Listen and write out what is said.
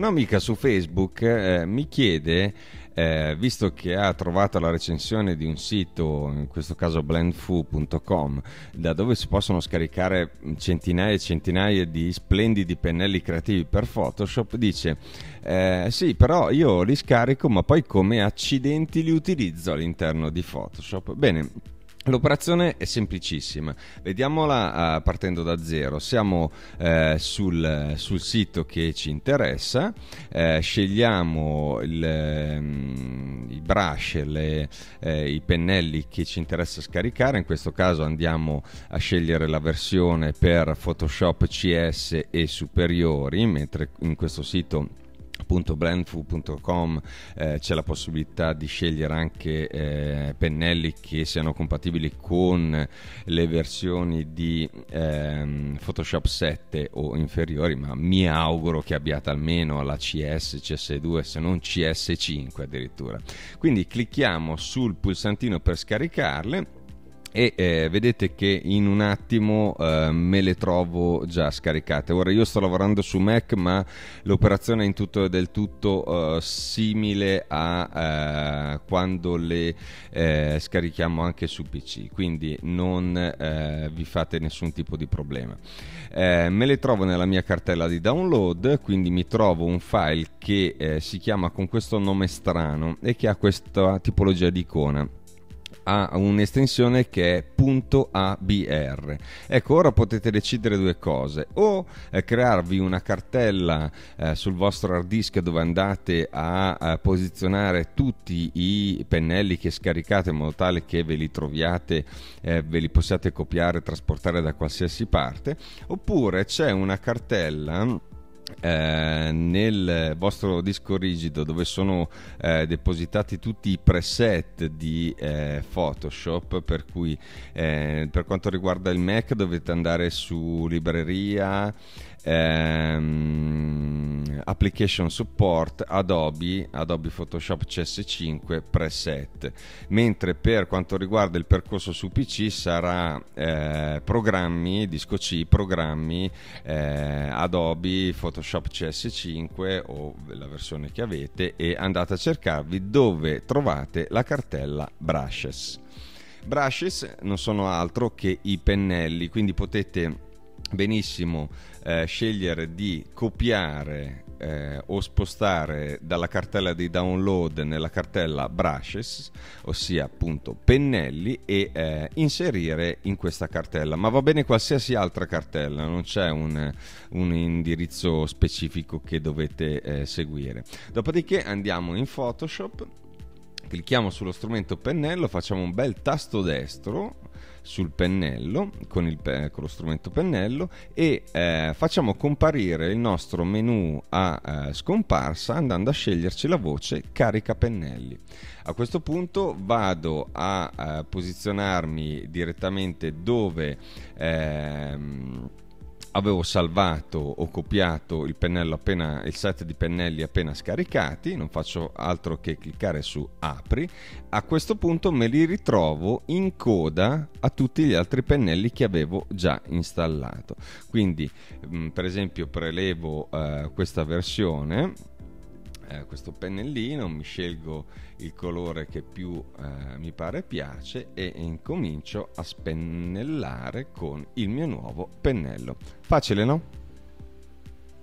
Un'amica su Facebook eh, mi chiede, eh, visto che ha trovato la recensione di un sito, in questo caso blendfoo.com, da dove si possono scaricare centinaia e centinaia di splendidi pennelli creativi per Photoshop, dice eh, sì, però io li scarico, ma poi come accidenti li utilizzo all'interno di Photoshop. Bene, L'operazione è semplicissima, vediamola uh, partendo da zero. Siamo eh, sul, sul, sito che ci interessa, eh, scegliamo il, mm, i brush, le, eh, i pennelli che ci interessa scaricare, in questo caso andiamo a scegliere la versione per Photoshop CS e superiori, mentre in questo sito www.blendfood.com eh, c'è la possibilità di scegliere anche eh, pennelli che siano compatibili con le versioni di ehm, Photoshop 7 o inferiori, ma mi auguro che abbiate almeno la CS, CS2, se non CS5 addirittura. Quindi clicchiamo sul pulsantino per scaricarle e eh, vedete che in un attimo eh, me le trovo già scaricate ora io sto lavorando su Mac ma l'operazione è in tutto e del tutto eh, simile a eh, quando le eh, scarichiamo anche su PC quindi non eh, vi fate nessun tipo di problema me le trovo nella mia cartella di download quindi mi trovo un file che si chiama con questo nome strano e che ha questa tipologia di icona ha un'estensione che è .abr. Ecco, ora potete decidere due cose, o eh, crearvi una cartella eh, sul vostro hard disk dove andate a, a, posizionare tutti i pennelli che scaricate in modo tale che ve li troviate, eh, ve li possiate copiare e trasportare da qualsiasi parte, oppure c'è una cartella eh, nel vostro disco rigido dove sono eh, depositati tutti i preset di eh, Photoshop, per cui eh, per quanto riguarda il Mac dovete andare su libreria, ehm, application support Adobe, Adobe Photoshop CS5 preset, mentre per quanto riguarda il percorso su PC sarà eh, programmi, disco C, programmi eh, Adobe Photoshop CS5 o la versione che avete e andate a cercarvi dove trovate la cartella brushes. Brushes non sono altro che i pennelli, quindi potete benissimo eh, scegliere di copiare eh, o spostare dalla cartella di download nella cartella brushes, ossia appunto pennelli, e eh, inserire in questa cartella. Ma va bene qualsiasi altra cartella, non c'è un, un indirizzo specifico che dovete eh, seguire. Dopodiché andiamo in Photoshop clicchiamo sullo strumento pennello, facciamo un bel tasto destro sul pennello con, il, con lo strumento pennello e eh, facciamo comparire il nostro menu a eh, scomparsa andando a sceglierci la voce carica pennelli. A questo punto vado a, a eh, posizionarmi direttamente dove ehm, avevo salvato o copiato il, appena, il, set di pennelli appena scaricati, non faccio altro che cliccare su apri, a questo punto me li ritrovo in coda a tutti gli altri pennelli che avevo già installato. Quindi mm, per esempio prelevo eh, questa versione eh, questo pennellino, mi scelgo il colore che più eh, mi pare piace e incomincio a spennellare con il mio nuovo pennello. Facile, no?